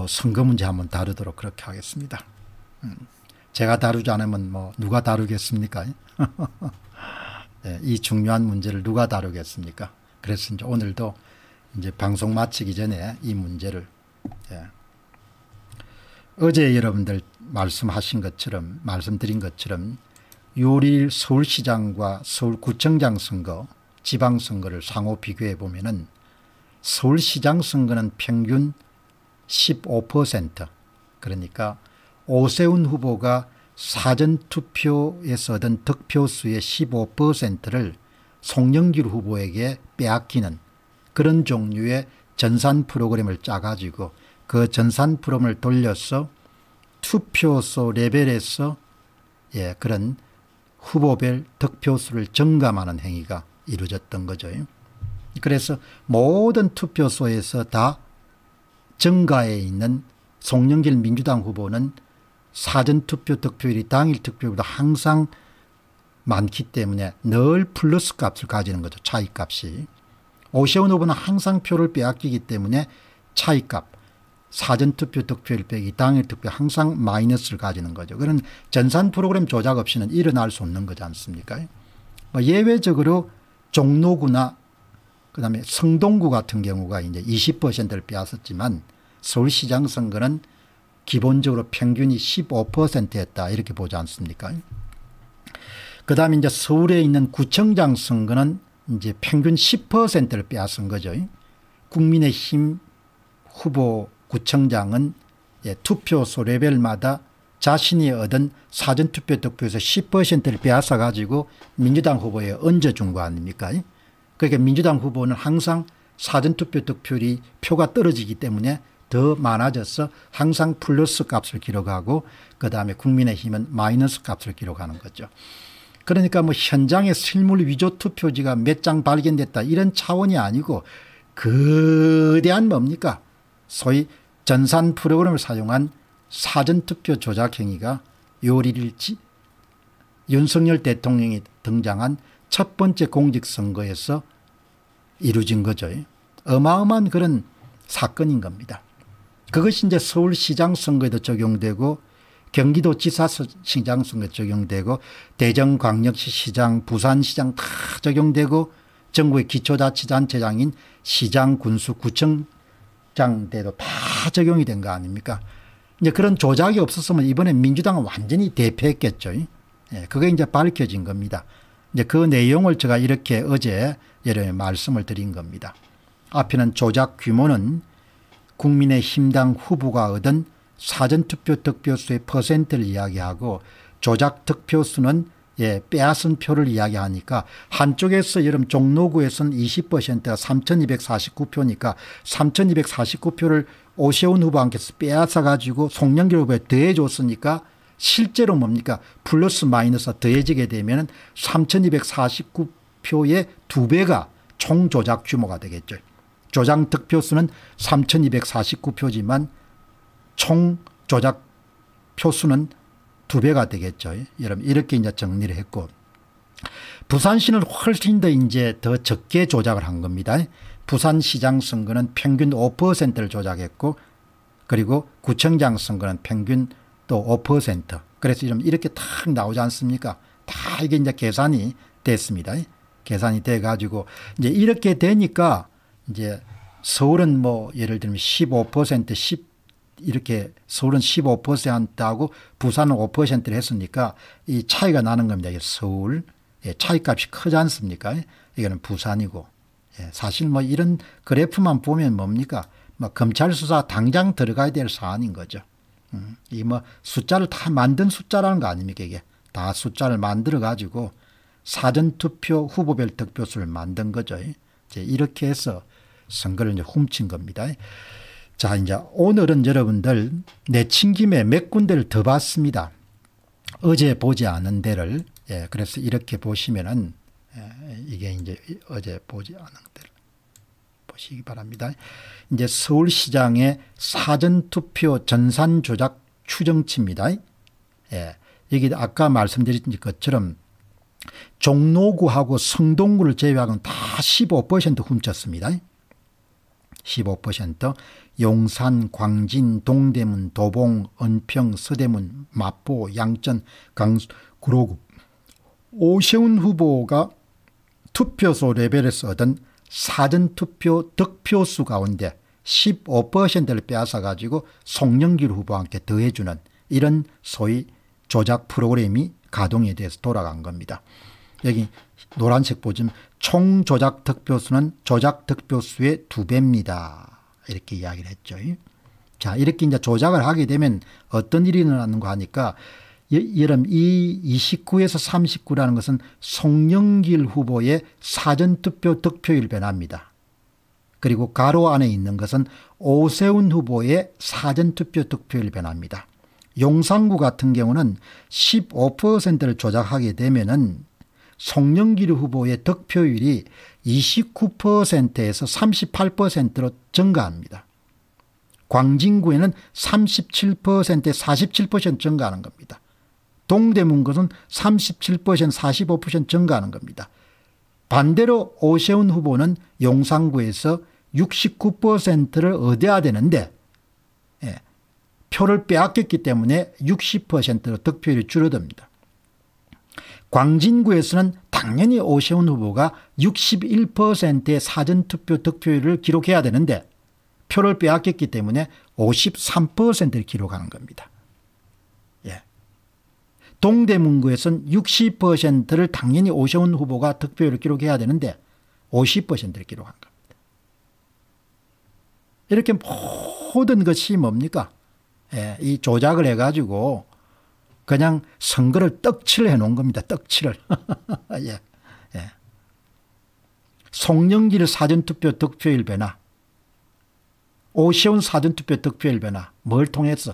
또 선거 문제 한번 다루도록 그렇게 하겠습니다. 음. 제가 다루지 않으면 뭐 누가 다루겠습니까? 네, 이 중요한 문제를 누가 다루겠습니까? 그래서 이제 오늘도 이제 방송 마치기 전에 이 문제를 예. 어제 여러분들 말씀하신 것처럼 말씀드린 것처럼 6일 서울시장과 서울구청장 선거 지방선거를 상호 비교해 보면 은 서울시장 선거는 평균 15% 그러니까 오세훈 후보가 사전투표에서 얻은 득표수의 15%를 송영길 후보에게 빼앗기는 그런 종류의 전산 프로그램을 짜가지고 그 전산 프로그램을 돌려서 투표소 레벨에서 예, 그런 후보별 득표수를 증감하는 행위가 이루어졌던 거죠. 그래서 모든 투표소에서 다 정가에 있는 송영길 민주당 후보는 사전투표 득표율이 당일 득표율보다 항상 많기 때문에 늘 플러스 값을 가지는 거죠. 차이값이. 오세훈 후보는 항상 표를 빼앗기기 때문에 차이값 사전투표 득표율 빼기 당일 득표 항상 마이너스를 가지는 거죠. 그런 전산 프로그램 조작 없이는 일어날 수 없는 거지 않습니까? 뭐 예외적으로 종로구나 그다음에 성동구 같은 경우가 이제 20%를 빼앗았지만 서울시장 선거는 기본적으로 평균이 15%였다 이렇게 보지 않습니까? 그다음에 이제 서울에 있는 구청장 선거는 이제 평균 10%를 빼앗은 거죠. 국민의힘 후보 구청장은 예, 투표소 레벨마다 자신이 얻은 사전투표 득표에서 10%를 빼앗아 가지고 민주당 후보에 얹어준 거 아닙니까? 그러니까 민주당 후보는 항상 사전투표 득표율이 표가 떨어지기 때문에 더 많아져서 항상 플러스 값을 기록하고 그다음에 국민의힘은 마이너스 값을 기록하는 거죠. 그러니까 뭐 현장에 실물 위조 투표지가 몇 장 발견됐다 이런 차원이 아니고 그대한 뭡니까 소위 전산 프로그램을 사용한 사전투표 조작 행위가 요리일지 윤석열 대통령이 등장한 첫 번째 공직선거에서 이루어진 거죠. 어마어마한 그런 사건인 겁니다. 그것이 이제 서울시장 선거에도 적용되고 경기도 지사시장 선거에 적용되고 대전 광역시 시장 부산시장 다 적용되고 전국의 기초자치단체장인 시장 군수 구청장대도 다 적용이 된 거 아닙니까 이제 그런 조작이 없었으면 이번에 민주당은 완전히 대패했겠죠. 예, 그게 이제 밝혀진 겁니다. 이제 그 내용을 제가 이렇게 어제 여러분 말씀을 드린 겁니다. 앞에는 조작 규모는 국민의힘당 후보가 얻은 사전투표 득표수의 퍼센트를 이야기하고 조작 득표수는 예, 빼앗은 표를 이야기하니까 한쪽에서 여름 종로구에서는 20%가 3249표니까 3249표를 오세훈 후보한테서 빼앗아가지고 송영길 후보에 더해줬으니까 실제로 뭡니까 플러스 마이너스 더해지게 되면 3249표의 두배가 총조작 규모가 되겠죠. 조작 득표수는 3249표지만 총 조작 표수는 두배가 되겠죠. 여러분 이렇게 이제 정리를 했고 부산시는 훨씬 더 이제 더 적게 조작을 한 겁니다. 부산시장 선거는 평균 5%를 조작했고 그리고 구청장 선거는 평균 또5% 그래서 이런 이렇게 탁 나오지 않습니까? 다 이게 이제 계산이 됐습니다. 계산이 돼 가지고 이제 이렇게 되니까 이제 서울은 뭐 예를 들면 15% 1 이렇게 서울은 15%하고 부산은 5%를 했으니까 이 차이가 나는 겁니다. 서울 예, 차이값이 크지 않습니까? 이거는 부산이고 예, 사실 뭐 이런 그래프만 보면 뭡니까? 뭐 검찰 수사 당장 들어가야 될 사안인 거죠. 음. 이뭐 숫자를 다 만든 숫자라는 거 아닙니까 이게 다 숫자를 만들어 가지고 사전투표 후보별 득표수를 만든 거죠. 이제 이렇게 해서 선거를 이제 훔친 겁니다. 자 이제 오늘은 여러분들 내친 김에 몇 군데를 더 봤습니다. 어제 보지 않은 데를 예, 그래서 이렇게 보시면은 예, 이게 이제 어제 보지 않은 데를 보시기 바랍니다. 이제 서울시장의 사전투표 전산 조작 추정치입니다. 예. 여기 아까 말씀드린 것처럼 종로구하고 성동구를 제외하고는 다 15% 훔쳤습니다. 15% 용산, 광진, 동대문, 도봉, 은평, 서대문, 마포, 양천, 강수, 구로구 오세훈 후보가 투표소 레벨에서 얻은 사전투표 득표수 가운데 15%를 빼앗아가지고 송영길 후보와 함께 더해주는 이런 소위 조작 프로그램이 가동에 대해서 돌아간 겁니다. 여기 노란색 보시면 총 조작 득표수는 조작 득표수의 두 배입니다. 이렇게 이야기를 했죠. 자, 이렇게 이제 조작을 하게 되면 어떤 일이 일어나는가 하니까 예, 여름 이 29에서 39라는 것은 송영길 후보의 사전투표 득표율 변화입니다. 그리고 가로 안에 있는 것은 오세훈 후보의 사전투표 득표율 변화입니다. 용산구 같은 경우는 15%를 조작하게 되면은 송영길 후보의 득표율이 29%에서 38%로 증가합니다. 광진구에는 37%에 47% 증가하는 겁니다. 동대문 것은 37% 45% 증가하는 겁니다. 반대로 오세훈 후보는 용산구에서 69%를 얻어야 되는데 예, 표를 빼앗겼기 때문에 60%로 득표율이 줄어듭니다. 광진구에서는 당연히 오세훈 후보가 61%의 사전투표 득표율을 기록해야 되는데 표를 빼앗겼기 때문에 53%를 기록하는 겁니다. 동대문구에선 60%를 당연히 오세훈 후보가 득표율을 기록해야 되는데 50%를 기록한 겁니다. 이렇게 모든 것이 뭡니까? 예, 이 조작을 해가지고 그냥 선거를 떡칠해 놓은 겁니다. 떡칠을. 예, 예. 송영길 사전투표 득표일 변화 오시온 사전투표 득표일 변화 뭘 통해서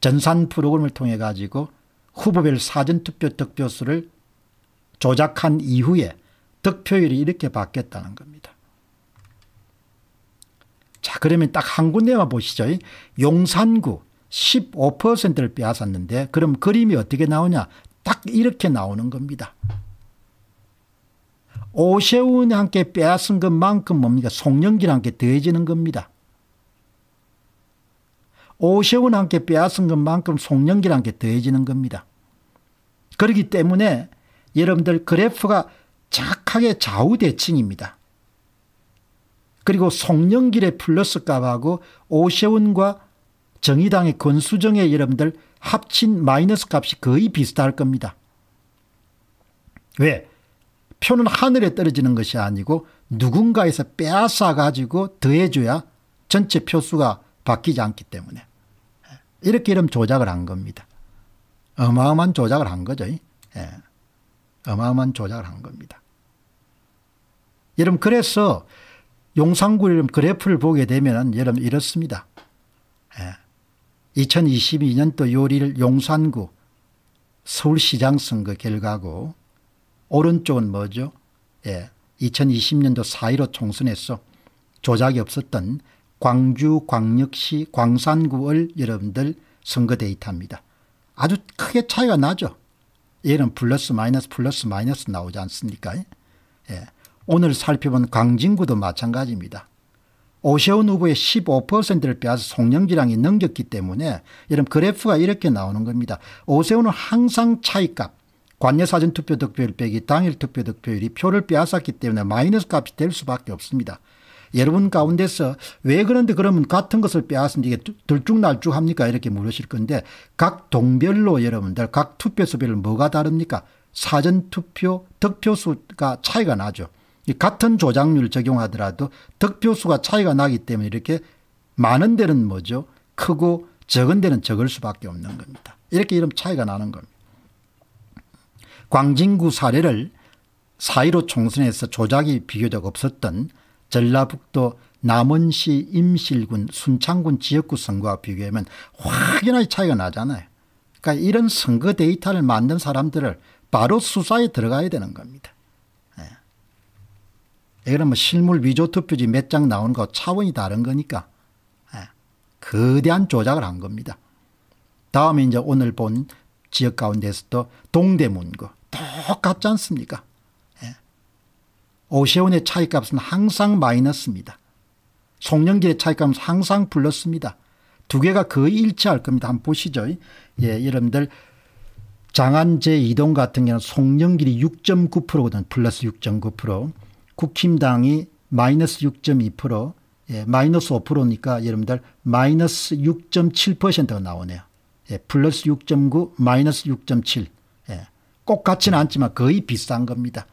전산 프로그램을 통해 가지고 후보별 사전투표 득표수를 조작한 이후에 득표율이 이렇게 바뀌었다는 겁니다. 자 그러면 딱 한 군데만 보시죠. 용산구 15%를 빼앗았는데 그럼 그림이 어떻게 나오냐 딱 이렇게 나오는 겁니다. 오세훈이 함께 빼앗은 것만큼 뭡니까? 송영길 함께 더해지는 겁니다. 오세훈 함께 빼앗은 것만큼 송영길 한게 더해지는 겁니다. 그렇기 때문에 여러분들 그래프가 착하게 좌우대칭입니다. 그리고 송영길의 플러스 값하고 오세훈과 정의당의 권수정의 여러분들 합친 마이너스 값이 거의 비슷할 겁니다. 왜? 표는 하늘에 떨어지는 것이 아니고 누군가에서 빼앗아 가지고 더해줘야 전체 표수가 바뀌지 않기 때문에. 이렇게 이름 조작을 한 겁니다. 어마어마한 조작을 한 거죠. 예. 어마어마한 조작을 한 겁니다. 여러분 그래서 용산구 이름 그래프를 보게 되면 여러분 이렇습니다. 예. 2022년도 6월 용산구 서울시장 선거 결과고 오른쪽은 뭐죠? 예. 2020년도 4.15 총선에서 조작이 없었던 광주광역시 광산구을 여러분들 선거 데이터입니다. 아주 크게 차이가 나죠. 얘는 플러스 마이너스 플러스 마이너스 나오지 않습니까? 예. 오늘 살펴본 광진구도 마찬가지입니다. 오세훈 후보의 15%를 빼앗아 송영지랑이 넘겼기 때문에 여러분 그래프가 이렇게 나오는 겁니다. 오세훈은 항상 차이값 관여사전투표 득표율 빼기 당일 투표 득표율이 표를 빼앗았기 때문에 마이너스 값이 될 수밖에 없습니다. 여러분 가운데서 왜 그런데 그러면 같은 것을 빼앗은면 이게 들쭉날쭉 합니까? 이렇게 물으실 건데 각 동별로 여러분들 각 투표수별로 뭐가 다릅니까? 사전투표 득표수가 차이가 나죠. 같은 조작률 을 적용하더라도 득표수가 차이가 나기 때문에 이렇게 많은 데는 뭐죠? 크고 적은 데는 적을 수밖에 없는 겁니다. 이렇게 이런 차이가 나는 겁니다. 광진구 사례를 4.15 총선에서 조작이 비교적 없었던 전라북도 남원시 임실군 순창군 지역구 선거와 비교하면 확연하게 차이가 나잖아요. 그러니까 이런 선거 데이터를 만든 사람들을 바로 수사에 들어가야 되는 겁니다. 예. 이거는 뭐 실물 위조 투표지 몇 장 나오는 거 차원이 다른 거니까 예. 거대한 조작을 한 겁니다. 다음에 이제 오늘 본 지역 가운데서도 동대문구 똑같지 않습니까? 오세훈의 차이값은 항상 마이너스입니다. 송영길의 차이값은 항상 플러스니다두 개가 거의 일치할 겁니다. 한번 보시죠. 예, 여러분들 장안제 이동 같은 경우는 송영길이 6.9%거든 플러스 6.9% 국힘당이 마이너스 6.2% 예, 마이너스 5%니까 여러분들 마이너스 6.7%가 나오네요. 예, 플러스 6.9 마이너스 6.7 예, 꼭 같지는 않지만 거의 비싼 겁니다.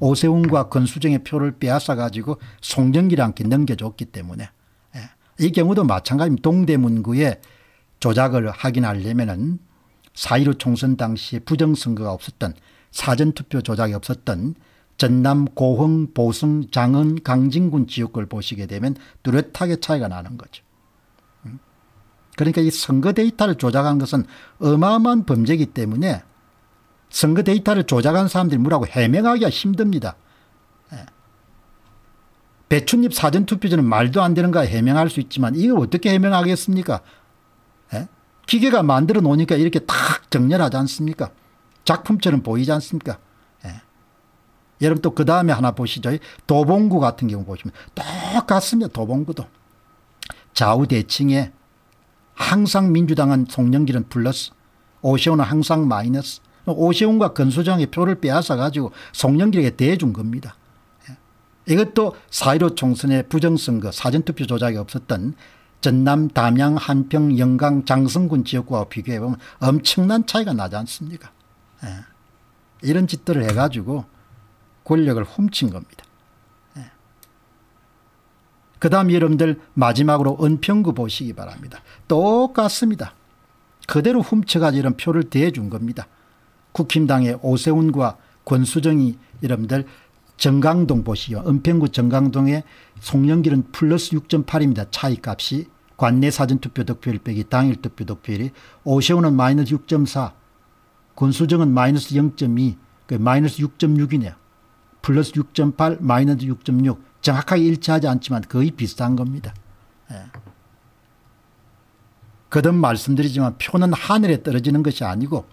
오세훈과 권수정의 표를 빼앗아 가지고 송정기한테 넘겨줬기 때문에 예. 이 경우도 마찬가지입니다. 동대문구에 조작을 확인하려면은 4.15 총선 당시에 부정선거가 없었던 사전투표 조작이 없었던 전남 고흥 보성 장흥 강진군 지역을 보시게 되면 뚜렷하게 차이가 나는 거죠. 음. 그러니까 이 선거 데이터를 조작한 것은 어마어마한 범죄이기 때문에 선거 데이터를 조작한 사람들이 뭐라고 해명하기가 힘듭니다. 예. 배춧잎 사전투표제는 말도 안 되는 가 해명할 수 있지만 이걸 어떻게 해명하겠습니까? 예. 기계가 만들어 놓으니까 이렇게 탁 정렬하지 않습니까? 작품처럼 보이지 않습니까? 예. 여러분 또 그 다음에 하나 보시죠. 도봉구 같은 경우 보시면 똑같습니다. 도봉구도. 좌우대칭에 항상 민주당은 송영길은 플러스 오세훈은 항상 마이너스 오세훈과 건수정의 표를 빼앗아 가지고 송영길에게 대준 겁니다. 예. 이것도 4.15 총선의 부정선거 그 사전투표 조작이 없었던 전남 담양 한평 영강 장성군 지역구와 비교해 보면 엄청난 차이가 나지 않습니까 예. 이런 짓들을 해가지고 권력을 훔친 겁니다. 예. 그 다음 여러분들 마지막으로 은평구 보시기 바랍니다. 똑같습니다. 그대로 훔쳐가지 이런 표를 대준 겁니다. 국힘당의 오세훈과 권수정이 여러분들 정강동 보시오. 은평구 정강동의 송영길은 플러스 6.8입니다. 차이값이 관내 사전투표 득표율 빼기 당일 투표 득표율이 오세훈은 마이너스 6.4 권수정은 마이너스 0.2그 마이너스 6.6이네요. 플러스 6.8 마이너스 6.6 정확하게 일치하지 않지만 거의 비슷한 겁니다. 예. 거듭 말씀드리지만 표는 하늘에 떨어지는 것이 아니고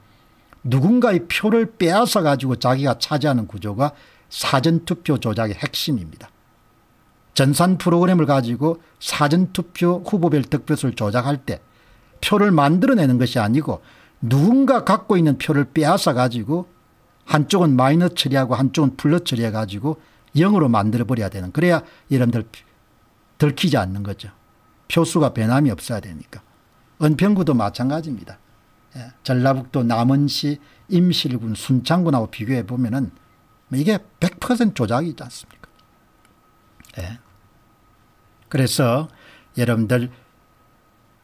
누군가의 표를 빼앗아 가지고 자기가 차지하는 구조가 사전투표 조작의 핵심입니다. 전산 프로그램을 가지고 사전투표 후보별 득표수를 조작할 때 표를 만들어내는 것이 아니고 누군가 갖고 있는 표를 빼앗아 가지고 한쪽은 마이너 처리하고 한쪽은 플러 처리해 가지고 0으로 만들어버려야 되는 그래야 여러분들 들키지 않는 거죠. 표수가 변함이 없어야 되니까. 은평구도 마찬가지입니다. 예, 전라북도 남원시 임실군 순창군하고 비교해 보면은 뭐 이게 100% 조작이지 않습니까? 예. 그래서 여러분들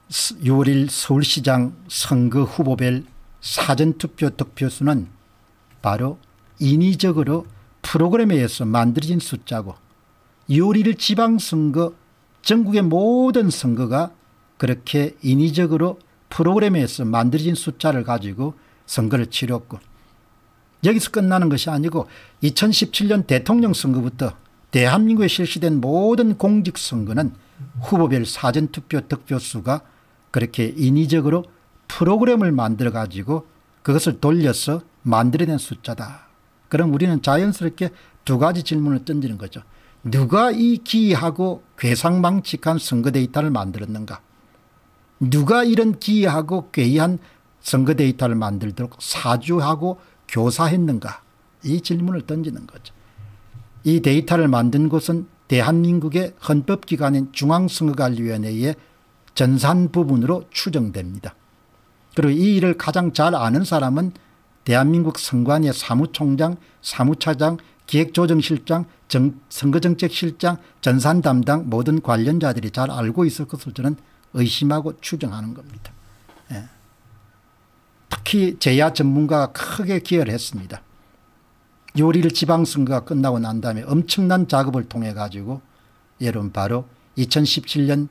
6월 1 서울시장 선거 후보별 사전투표 득표수는 바로 인위적으로 프로그램에 의해서 만들어진 숫자고 6월 1일 지방선거 전국의 모든 선거가 그렇게 인위적으로 프로그램에서 만들어진 숫자를 가지고 선거를 치렀고 여기서 끝나는 것이 아니고 2017년 대통령 선거부터 대한민국에 실시된 모든 공직선거는 후보별 사전투표 득표수가 그렇게 인위적으로 프로그램을 만들어 가지고 그것을 돌려서 만들어낸 숫자다. 그럼 우리는 자연스럽게 두 가지 질문을 던지는 거죠. 누가 이 기이하고 괴상망측한 선거 데이터를 만들었는가 누가 이런 기이하고 괴이한 선거 데이터를 만들도록 사주하고 교사했는가 이 질문을 던지는 거죠. 이 데이터를 만든 곳은 대한민국의 헌법기관인 중앙선거관리위원회의 전산 부분으로 추정됩니다. 그리고 이 일을 가장 잘 아는 사람은 대한민국 선관위 사무총장, 사무차장, 기획조정실장, 정, 선거정책실장, 전산담당 모든 관련자들이 잘 알고 있을 것으 저는 의심하고 추정하는 겁니다. 예. 특히 제야 전문가가 크게 기여를 했습니다. 6월 1 지방선거가 끝나고 난 다음에 엄청난 작업을 통해 가지고 여러분 바로 2017년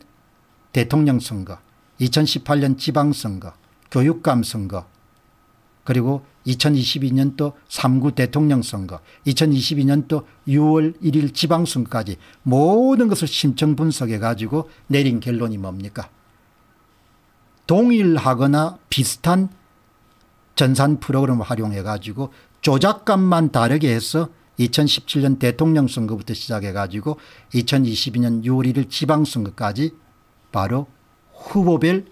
대통령 선거, 2018년 지방선거, 교육감 선거, 그리고 2022년 도 3구 대통령 선거, 2022년 도 6월 1일 지방선거까지 모든 것을 심층 분석해 가지고 내린 결론이 뭡니까? 동일하거나 비슷한 전산 프로그램을 활용해 가지고 조작감만 다르게 해서 2017년 대통령 선거부터 시작해 가지고 2022년 6월 1일 지방선거까지 바로 후보별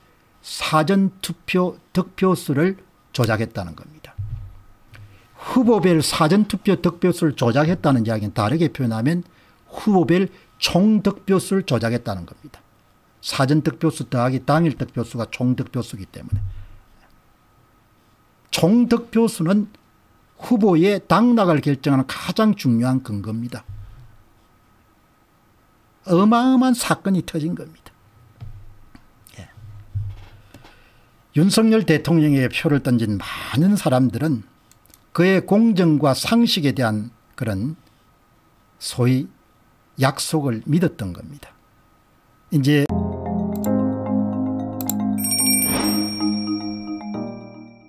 사전투표 득표수를 조작했다는 겁니다. 후보별 사전투표 득표수를 조작했다는 이야기는 다르게 표현하면 후보별 총득표수를 조작했다는 겁니다. 사전득표수 더하기 당일 득표수가 총득표수이기 때문에 총득표수는 후보의 당락을 결정하는 가장 중요한 근거입니다. 어마어마한 사건이 터진 겁니다. 윤석열 대통령에게 표를 던진 많은 사람들은 그의 공정과 상식에 대한 그런 소위 약속을 믿었던 겁니다. 이제